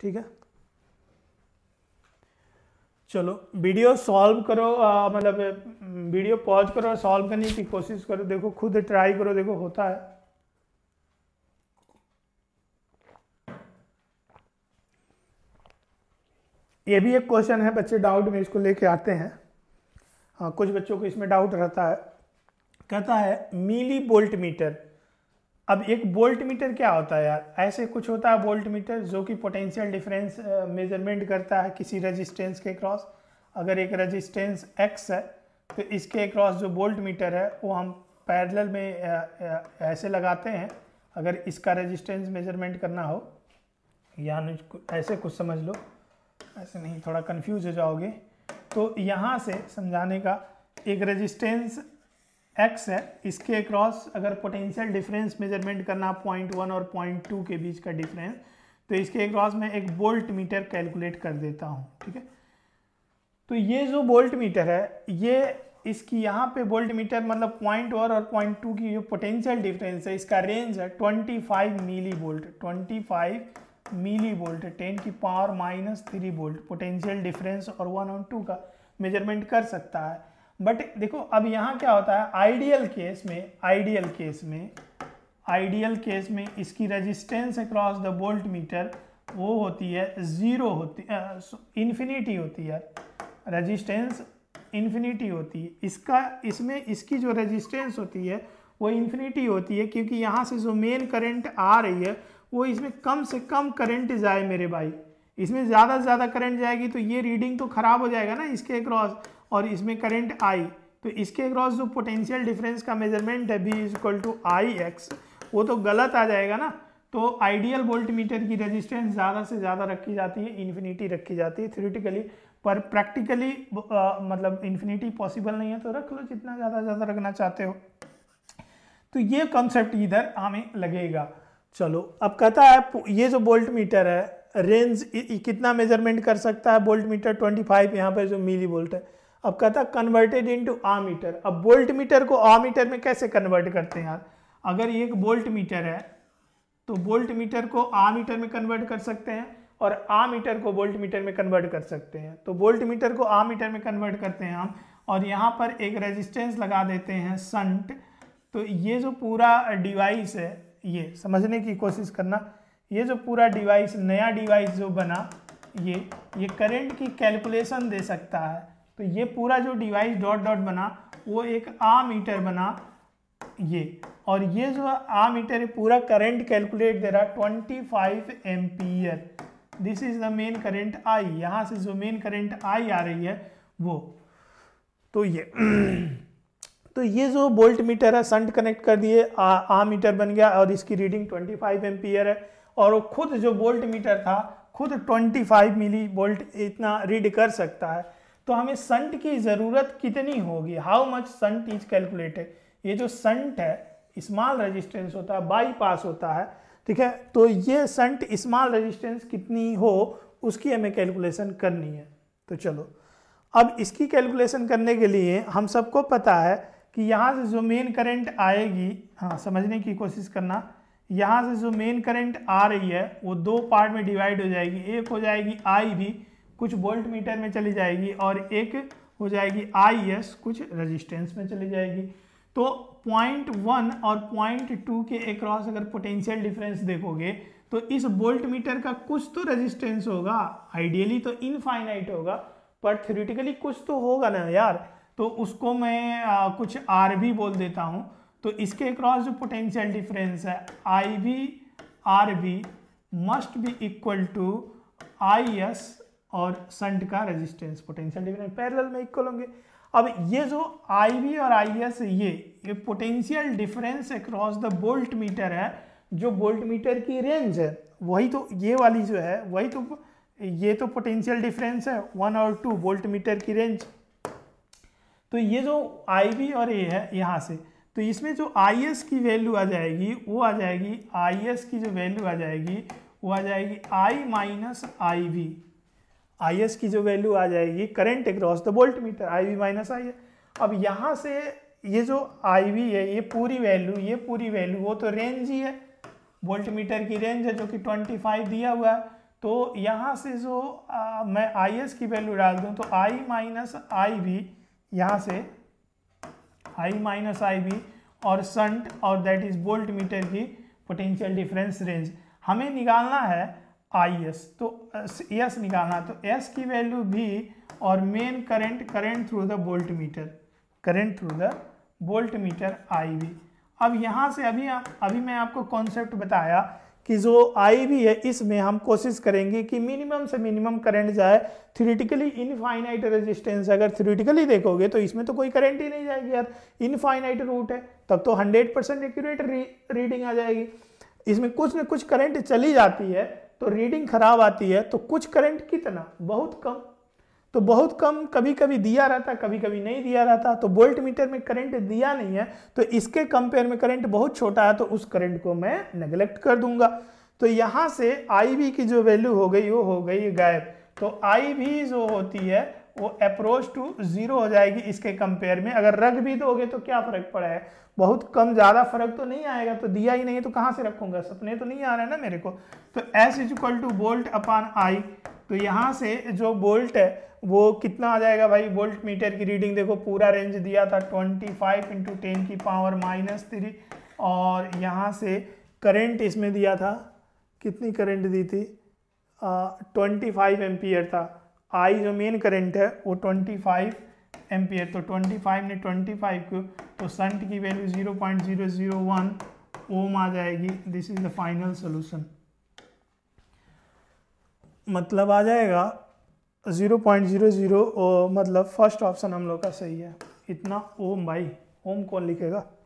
ठीक है चलो वीडियो सॉल्व करो मतलब वीडियो हम्म, पॉज करो और सॉल्व करने की कोशिश करो देखो खुद ट्राई करो देखो होता है ये भी एक क्वेश्चन है बच्चे डाउट में इसको लेके आते हैं हाँ कुछ बच्चों को इसमें डाउट रहता है कहता है मिली बोल्ट मीटर अब एक बोल्ट मीटर क्या होता है यार ऐसे कुछ होता है बोल्ट मीटर जो कि पोटेंशियल डिफरेंस मेजरमेंट करता है किसी रेजिस्टेंस के क्रॉस अगर एक रेजिस्टेंस एक्स है तो इसके क्रॉस जो बोल्ट मीटर है वो हम पैरेलल में ऐसे लगाते हैं अगर इसका रेजिस्टेंस मेजरमेंट करना हो या ऐसे कुछ समझ लो ऐसे नहीं थोड़ा कंफ्यूज हो जाओगे तो यहाँ से समझाने का एक रेजिस्टेंस एक्स है इसके अक्रॉस अगर पोटेंशियल डिफरेंस मेजरमेंट करना पॉइंट वन और पॉइंट टू के बीच का डिफरेंस तो इसके अक्रॉस मैं एक बोल्ट मीटर कैलकुलेट कर देता हूँ ठीक है तो ये जो बोल्ट मीटर है ये इसकी यहाँ पे बोल्ट मीटर मतलब पॉइंट वन और पॉइंट टू की जो पोटेंशियल डिफरेंस है इसका रेंज है twenty five millivolt twenty five millivolt ten की power minus three volt potential difference और वन और टू का मेजरमेंट कर सकता है बट देखो अब यहाँ क्या होता है आइडियल केस में आइडियल केस में आइडियल केस में इसकी resistance across the voltmeter वो होती है ज़ीरो होती इन्फिनिटी होती है रेजिस्टेंस इन्फिनिटी होती है इसका इसमें इसकी जो रेजिस्टेंस होती है वो इन्फिनिटी होती है क्योंकि यहाँ से जो मेन करंट आ रही है वो इसमें कम से कम करंट जाए मेरे भाई इसमें ज़्यादा से ज़्यादा करंट जाएगी तो ये रीडिंग तो ख़राब हो जाएगा ना इसके अक्रॉस और इसमें करंट आई तो इसके क्रॉस जो पोटेंशियल डिफरेंस का मेजरमेंट है B is equal to I X वो तो गलत आ जाएगा ना तो आइडियल वोल्ट मीटर की रेजिस्टेंस ज़्यादा से ज़्यादा रखी जाती है इन्फिनिटी रखी जाती है थ्योरेटिकली पर प्रैक्टिकली मतलब इन्फिनिटी पॉसिबल नहीं है तो रख लो जितना ज़्यादा ज़्यादा रखना चाहते हो तो ये कॉन्सेप्ट इधर हमें लगेगा चलो अब कहता है ये जो बोल्ट मीटर है रेंज कितना मेजरमेंट कर सकता है बोल्ट मीटर ट्वेंटी फाइव यहाँ पर जो मिली वोल्ट है अब कहता converted into ammeter अब बोल्ट मीटर को आ मीटर में कैसे कन्वर्ट करते हैं यार अगर ये एक बोल्ट मीटर है तो बोल्ट मीटर को आ मीटर में कन्वर्ट कर सकते हैं और आ मीटर को बोल्ट मीटर में कन्वर्ट कर सकते हैं तो बोल्ट मीटर को आ मीटर में कन्वर्ट करते हैं हम और यहाँ पर एक रेजिस्टेंस लगा देते हैं संट तो ये जो पूरा डिवाइस है ये समझने की कोशिश करना ये जो पूरा डिवाइस नया डिवाइस जो बना ये ये करंट की कैलकुलेशन दे सकता है तो ये पूरा जो डिवाइस डॉट डॉट बना वो एक आ मीटर बना ये और ये जो आ मीटर है पूरा करंट कैलकुलेट दे रहा twenty five ampere this is the main current I यहाँ से जो मेन करंट आई आ रही है वो तो ये तो ये जो बोल्ट मीटर है संट कनेक्ट कर दिए आ, मीटर बन गया और इसकी रीडिंग 25 फाइव है और वो खुद जो बोल्ट मीटर था खुद 25 मिली बोल्ट इतना रीड कर सकता है तो हमें संट की ज़रूरत कितनी होगी how much shunt is calculated ये जो संट है स्मॉल रेजिस्टेंस होता है बाईपास होता है ठीक है तो ये संट स्मॉल रेजिस्टेंस कितनी हो उसकी हमें कैलकुलेशन करनी है तो चलो अब इसकी कैलकुलेशन करने के लिए हम सबको पता है कि यहाँ से जो मेन करंट आएगी हाँ समझने की कोशिश करना यहाँ से जो मेन करंट आ रही है वो दो पार्ट में डिवाइड हो जाएगी एक हो जाएगी आई भी कुछ वोल्ट मीटर में चली जाएगी और एक हो जाएगी आई एस कुछ रेजिस्टेंस में चली जाएगी तो पॉइंट वन और पॉइंट टू के अक्रॉस अगर पोटेंशियल डिफरेंस देखोगे तो इस वोल्ट मीटर का कुछ तो रेजिस्टेंस होगा आइडियली तो इनफाइनाइट होगा पर थ्योरेटिकली कुछ तो होगा ना यार तो उसको मैं आ, कुछ आर भी बोल देता हूँ तो इसके अक्रॉस जो पोटेंशियल डिफरेंस है I B R B must be equal to I S और संट का रेजिस्टेंस पोटेंशियल डिफरेंस पैरेलल में इक्वल होंगे अब ये जो आई और आई ये ये potential difference across the voltmeter है जो बोल्ट मीटर की रेंज है वही तो ये वाली जो है वही तो ये तो पोटेंशियल डिफरेंस है वन और टू वोल्ट मीटर की रेंज तो ये जो आई और ए है यहाँ से तो इसमें जो आई की वैल्यू आ जाएगी वो आ जाएगी आई की जो वैल्यू आ जाएगी वो आ जाएगी आई माइनस आई आई की जो वैल्यू आ जाएगी current across the voltmeter I V minus I अब यहाँ से ये जो आई वी है ये पूरी वैल्यू ये पूरी वैल्यू वो तो रेंज ही है वोल्ट मीटर की रेंज है जो कि 25 दिया हुआ है तो यहाँ से जो आ, मैं आई एस की वैल्यू डाल दूँ तो आई माइनस आई वी यहाँ से आई माइनस आई वी और संट और दैट इज़ वोल्ट मीटर की पोटेंशियल डिफरेंस रेंज हमें निकालना है आई एस तो एस uh, निकालना तो एस की वैल्यू भी और main current current through the voltmeter current through the voltmeter I V अब यहाँ से अभी अभी मैं आपको कॉन्सेप्ट बताया कि जो आई वी है इसमें हम कोशिश करेंगे कि मिनिमम से मिनिमम करंट जाए थ्योरेटिकली इनफाइनाइट रेजिस्टेंस अगर थ्रिटिकली देखोगे तो इसमें तो कोई करंट ही नहीं जाएगी यार इनफाइनाइट रूट है तब तो 100 परसेंट एक्यूरेट रीडिंग आ जाएगी इसमें कुछ ना कुछ करंट चली जाती है तो रीडिंग खराब आती है तो कुछ करंट कितना बहुत कम तो बहुत कम कभी कभी दिया रहता कभी कभी नहीं दिया रहता तो बोल्ट मीटर में करंट दिया नहीं है तो इसके कंपेयर में करंट बहुत छोटा है तो उस करंट को मैं नेग्लेक्ट कर दूंगा तो यहाँ से आई की जो वैल्यू हो गई वो हो गई गायब तो आई जो होती है वो अप्रोच टू ज़ीरो हो जाएगी इसके कंपेयर में अगर रख भी दोगे तो क्या फ़र्क पड़ा है बहुत कम ज़्यादा फर्क तो नहीं आएगा तो दिया ही नहीं तो कहाँ से रखूँगा सपने तो नहीं आ रहा है ना मेरे को तो S is equal to volt upon I तो यहाँ से जो बोल्ट है वो कितना आ जाएगा भाई बोल्ट मीटर की रीडिंग देखो पूरा रेंज दिया था ट्वेंटी फाइव इंटू टेन की पावर माइनस थ्री और यहाँ से करंट इसमें दिया था कितनी करंट दी थी ट्वेंटी फाइव एम्पियर था आई जो मेन करंट है वो 25 फाइव एम्पियर तो 25 ने 25 को तो संट की वैल्यू 0.001 ओम आ जाएगी this is the final solution मतलब आ जाएगा 0.00 मतलब फर्स्ट ऑप्शन हम लोग का सही है इतना ओम भाई ओम कौन लिखेगा